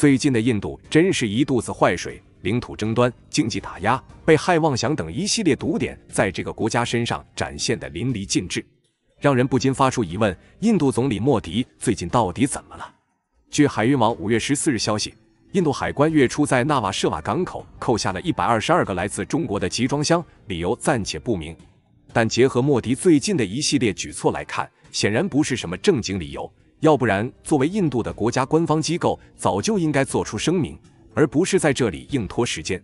最近的印度真是一肚子坏水，领土争端、经济打压、被害妄想等一系列毒点，在这个国家身上展现的淋漓尽致，让人不禁发出疑问：印度总理莫迪最近到底怎么了？据海运网五月十四日消息，印度海关月初在纳瓦舍瓦港口扣下了一百二十二个来自中国的集装箱，理由暂且不明。但结合莫迪最近的一系列举措来看，显然不是什么正经理由。要不然，作为印度的国家官方机构，早就应该做出声明，而不是在这里硬拖时间。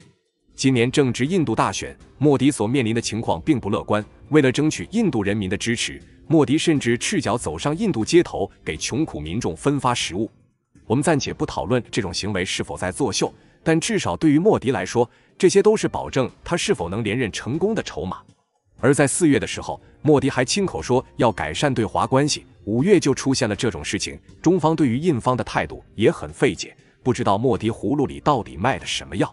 今年正值印度大选，莫迪所面临的情况并不乐观。为了争取印度人民的支持，莫迪甚至赤脚走上印度街头，给穷苦民众分发食物。我们暂且不讨论这种行为是否在作秀，但至少对于莫迪来说，这些都是保证他是否能连任成功的筹码。而在四月的时候，莫迪还亲口说要改善对华关系。五月就出现了这种事情，中方对于印方的态度也很费解，不知道莫迪葫芦里到底卖的什么药。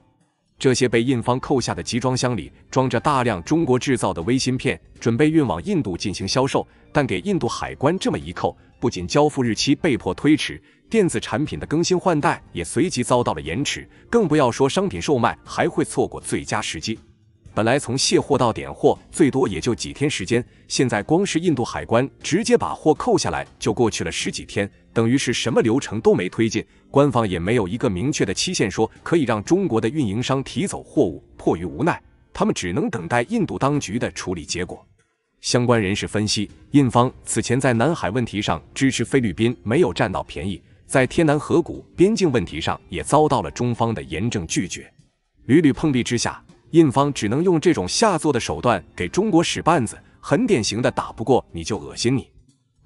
这些被印方扣下的集装箱里装着大量中国制造的微芯片，准备运往印度进行销售，但给印度海关这么一扣，不仅交付日期被迫推迟，电子产品的更新换代也随即遭到了延迟，更不要说商品售卖还会错过最佳时机。本来从卸货到点货最多也就几天时间，现在光是印度海关直接把货扣下来就过去了十几天，等于是什么流程都没推进，官方也没有一个明确的期限说可以让中国的运营商提走货物。迫于无奈，他们只能等待印度当局的处理结果。相关人士分析，印方此前在南海问题上支持菲律宾没有占到便宜，在天南河谷边境问题上也遭到了中方的严正拒绝，屡屡碰壁之下。印方只能用这种下作的手段给中国使绊子，很典型的打不过你就恶心你。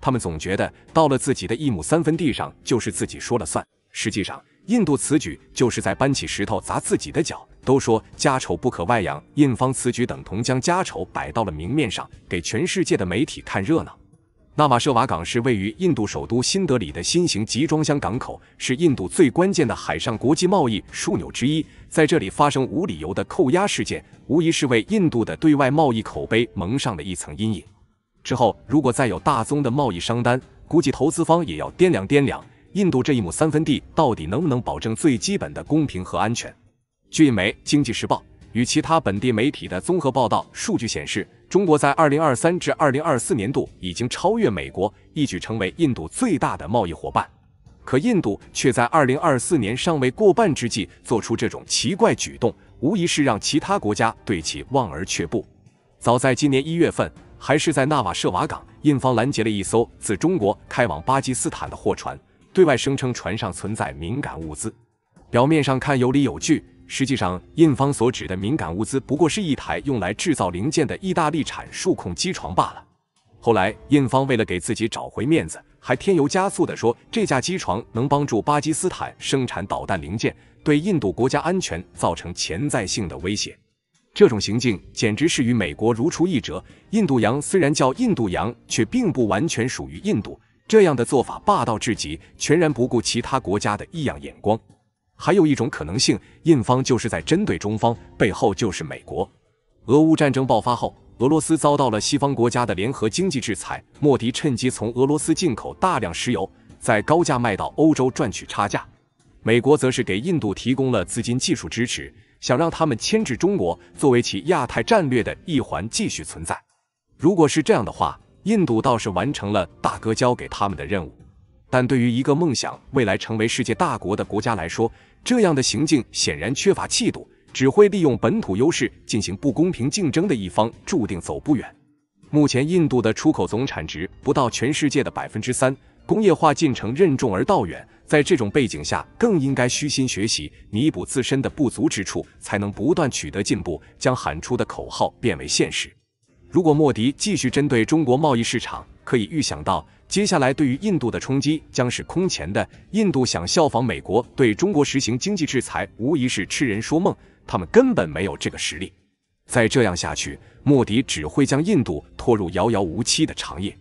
他们总觉得到了自己的一亩三分地上就是自己说了算。实际上，印度此举就是在搬起石头砸自己的脚。都说家丑不可外扬，印方此举等同将家丑摆到了明面上，给全世界的媒体看热闹。纳瓦舍瓦港是位于印度首都新德里的新型集装箱港口，是印度最关键的海上国际贸易枢纽之一。在这里发生无理由的扣押事件，无疑是为印度的对外贸易口碑蒙上了一层阴影。之后，如果再有大宗的贸易商单，估计投资方也要掂量掂量，印度这一亩三分地到底能不能保证最基本的公平和安全。据美《经济时报》。与其他本地媒体的综合报道数据显示，中国在二零二三至二零二四年度已经超越美国，一举成为印度最大的贸易伙伴。可印度却在二零二四年尚未过半之际做出这种奇怪举动，无疑是让其他国家对其望而却步。早在今年一月份，还是在纳瓦舍瓦港，印方拦截了一艘自中国开往巴基斯坦的货船，对外声称船上存在敏感物资，表面上看有理有据。实际上，印方所指的敏感物资不过是一台用来制造零件的意大利产数控机床罢了。后来，印方为了给自己找回面子，还添油加醋地说这架机床能帮助巴基斯坦生产导弹零件，对印度国家安全造成潜在性的威胁。这种行径简直是与美国如出一辙。印度洋虽然叫印度洋，却并不完全属于印度。这样的做法霸道至极，全然不顾其他国家的异样眼光。还有一种可能性，印方就是在针对中方，背后就是美国。俄乌战争爆发后，俄罗斯遭到了西方国家的联合经济制裁，莫迪趁机从俄罗斯进口大量石油，在高价卖到欧洲赚取差价。美国则是给印度提供了资金技术支持，想让他们牵制中国，作为其亚太战略的一环继续存在。如果是这样的话，印度倒是完成了大哥交给他们的任务。但对于一个梦想未来成为世界大国的国家来说，这样的行径显然缺乏气度，只会利用本土优势进行不公平竞争的一方，注定走不远。目前，印度的出口总产值不到全世界的百分之三，工业化进程任重而道远。在这种背景下，更应该虚心学习，弥补自身的不足之处，才能不断取得进步，将喊出的口号变为现实。如果莫迪继续针对中国贸易市场，可以预想到接下来对于印度的冲击将是空前的。印度想效仿美国对中国实行经济制裁，无疑是痴人说梦，他们根本没有这个实力。再这样下去，莫迪只会将印度拖入遥遥无期的长夜。